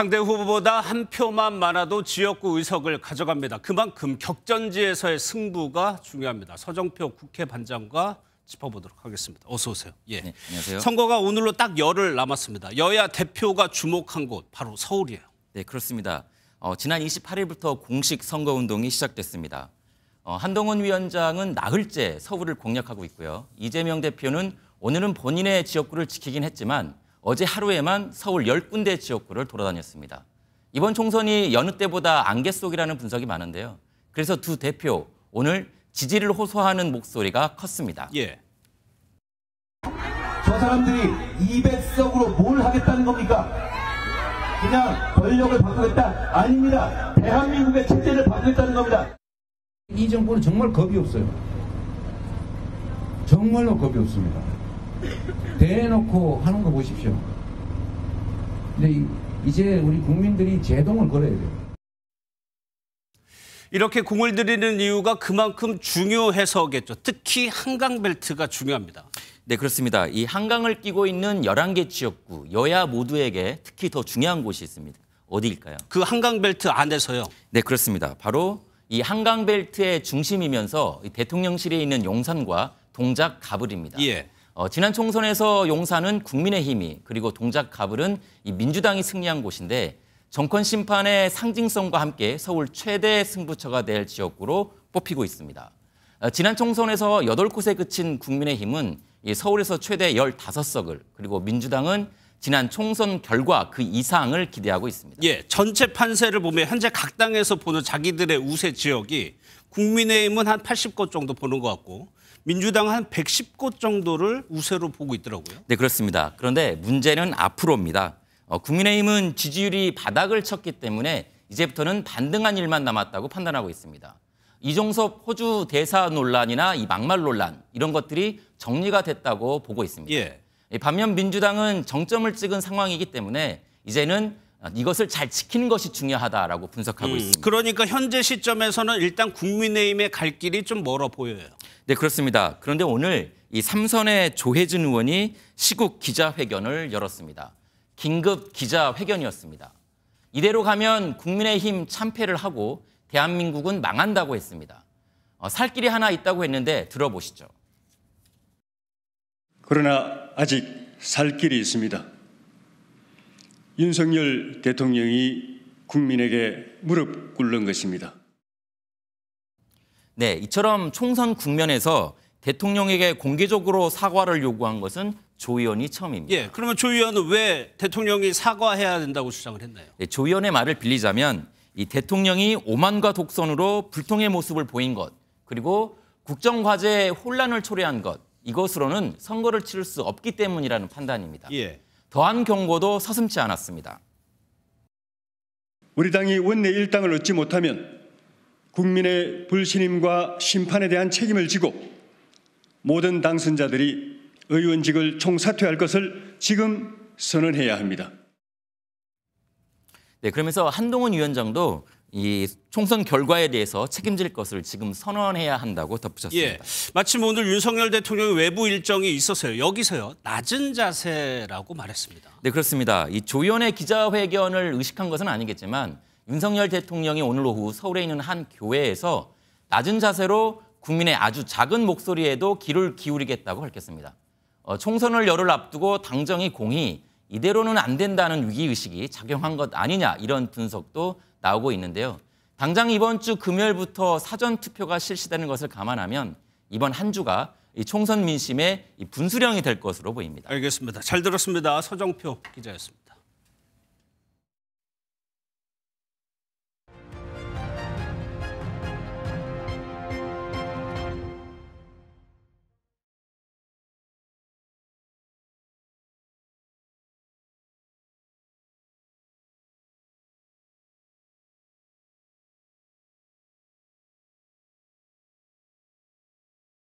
상대 후보보다 한 표만 많아도 지역구 의석을 가져갑니다. 그만큼 격전지에서의 승부가 중요합니다. 서정표 국회 반장과 짚어보도록 하겠습니다. 어서 오세요. 예. 네, 안녕하세요. 선거가 오늘로 딱 열흘 남았습니다. 여야 대표가 주목한 곳 바로 서울이에요. 네, 그렇습니다. 어, 지난 28일부터 공식 선거운동이 시작됐습니다. 어, 한동훈 위원장은 나흘째 서울을 공략하고 있고요. 이재명 대표는 오늘은 본인의 지역구를 지키긴 했지만 어제 하루에만 서울 10군데 지역구를 돌아다녔습니다. 이번 총선이 여느 때보다 안개 속이라는 분석이 많은데요. 그래서 두 대표 오늘 지지를 호소하는 목소리가 컸습니다. 예. 저 사람들이 200석으로 뭘 하겠다는 겁니까? 그냥 권력을 바꾸겠다? 아닙니다. 대한민국의 체제를 바꾸겠다는 겁니다. 이 정부는 정말 겁이 없어요. 정말로 겁이 없습니다. 대놓고 하는 거 보십시오. 근데 이제 우리 국민들이 제동을 걸어야 돼요. 이렇게 공을 들이는 이유가 그만큼 중요해서겠죠. 특히 한강 벨트가 중요합니다. 네, 그렇습니다. 이 한강을 끼고 있는 11개 지역구, 여야 모두에게 특히 더 중요한 곳이 있습니다. 어디일까요? 그 한강 벨트 안에서요. 네, 그렇습니다. 바로 이 한강 벨트의 중심이면서 대통령실에 있는 용산과 동작 가불입니다. 예. 어, 지난 총선에서 용산은 국민의힘이 그리고 동작 갑을은이 민주당이 승리한 곳인데 정권 심판의 상징성과 함께 서울 최대 승부처가 될 지역구로 뽑히고 있습니다. 어, 지난 총선에서 8 곳에 그친 국민의힘은 이 서울에서 최대 1 5 석을 그리고 민주당은 지난 총선 결과 그 이상을 기대하고 있습니다. 예, 전체 판세를 보면 현재 각 당에서 보는 자기들의 우세 지역이 국민의힘은 한 80곳 정도 보는 것 같고 민주당 한 110곳 정도를 우세로 보고 있더라고요. 네, 그렇습니다. 그런데 문제는 앞으로입니다. 어, 국민의힘은 지지율이 바닥을 쳤기 때문에 이제부터는 반등한 일만 남았다고 판단하고 있습니다. 이종섭 호주 대사 논란이나 이 막말 논란 이런 것들이 정리가 됐다고 보고 있습니다. 예. 반면 민주당은 정점을 찍은 상황이기 때문에 이제는 이것을 잘 지키는 것이 중요하다라고 분석하고 음, 있습니다. 그러니까 현재 시점에서는 일단 국민의힘의 갈 길이 좀 멀어 보여요. 네, 그렇습니다. 그런데 오늘 이 삼선의 조혜진 의원이 시국 기자회견을 열었습니다. 긴급 기자회견이었습니다. 이대로 가면 국민의힘 참패를 하고 대한민국은 망한다고 했습니다. 어, 살 길이 하나 있다고 했는데 들어보시죠. 그러나 아직 살 길이 있습니다. 윤석열 대통령이 국민에게 무릎 꿇는 것입니다. 네, 이처럼 총선 국면에서 대통령에게 공개적으로 사과를 요구한 것은 조 의원이 처음입니다. 예, 그러면 조 의원은 왜 대통령이 사과해야 된다고 주장을 했나요? 예, 조 의원의 말을 빌리자면 이 대통령이 오만과 독선으로 불통의 모습을 보인 것 그리고 국정과제에 혼란을 초래한 것 이것으로는 선거를 치를 수 없기 때문이라는 판단입니다. 예. 더한 경고도 서슴지 않았습니다. 우리 당이 원내 일당을 얻지 못하면 국민의 불신임과 심판에 대한 책임을 지고 모든 당선자들이 의원직을 총사퇴할 것을 지금 선언해야 합니다. 네, 그러면서 한동훈 위원장도 이 총선 결과에 대해서 책임질 것을 지금 선언해야 한다고 예. 덧붙였습니다. 예, 마침 오늘 윤석열 대통령의 외부 일정이 있었어요. 여기서요. 낮은 자세라고 말했습니다. 네, 그렇습니다. 이 조연의 기자회견을 의식한 것은 아니겠지만 윤석열 대통령이 오늘 오후 서울에 있는 한 교회에서 낮은 자세로 국민의 아주 작은 목소리에도 귀를 기울이겠다고 밝혔습니다. 어, 총선을 열흘 앞두고 당정이 공이 이대로는 안 된다는 위기의식이 작용한 것 아니냐 이런 분석도 나오고 있는데요. 당장 이번 주 금요일부터 사전 투표가 실시되는 것을 감안하면 이번 한 주가 이 총선 민심의 분수령이 될 것으로 보입니다. 알겠습니다. 잘 들었습니다. 서정표 기자였습니다.